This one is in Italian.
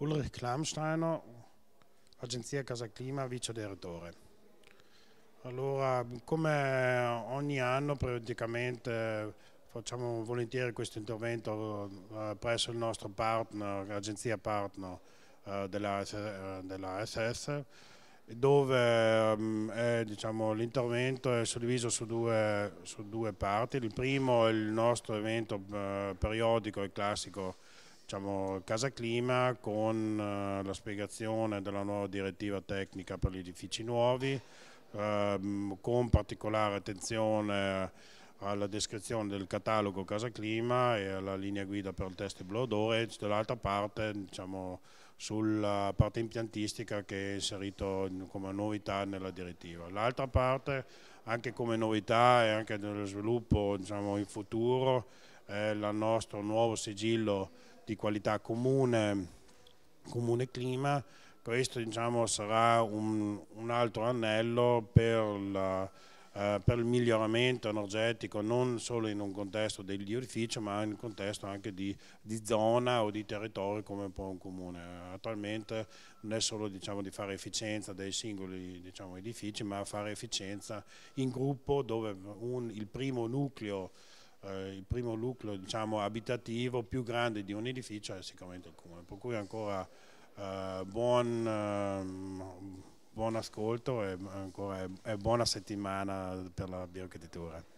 Ulrich Klamsteiner, Agenzia Casa Clima, vice direttore. Allora, come ogni anno praticamente facciamo volentieri questo intervento eh, presso il nostro partner, l'agenzia partner eh, della, eh, della SS, dove mm, diciamo, l'intervento è suddiviso su due, su due, parti. Il primo è il nostro evento periodico e classico diciamo, Casa Clima con eh, la spiegazione della nuova direttiva tecnica per gli edifici nuovi, ehm, con particolare attenzione alla descrizione del catalogo Casa Clima e alla linea guida per il test blow odore, dall'altra parte diciamo, sulla parte impiantistica che è inserito come novità nella direttiva. L'altra parte, anche come novità e anche nello sviluppo diciamo, in futuro, è il nostro nuovo sigillo di qualità comune, comune clima, questo diciamo, sarà un, un, altro anello per, la, eh, per, il miglioramento energetico non solo in un contesto degli edifici ma in un contesto anche di, di, zona o di territorio come può un comune. Attualmente non è solo diciamo, di fare efficienza dei singoli diciamo, edifici ma fare efficienza in gruppo dove un, il primo nucleo eh, il primo nucleo diciamo, abitativo più grande di un edificio è sicuramente il comune, per cui ancora eh, buon, ehm, buon, ascolto e ancora, e buona settimana per la bioarchitettura.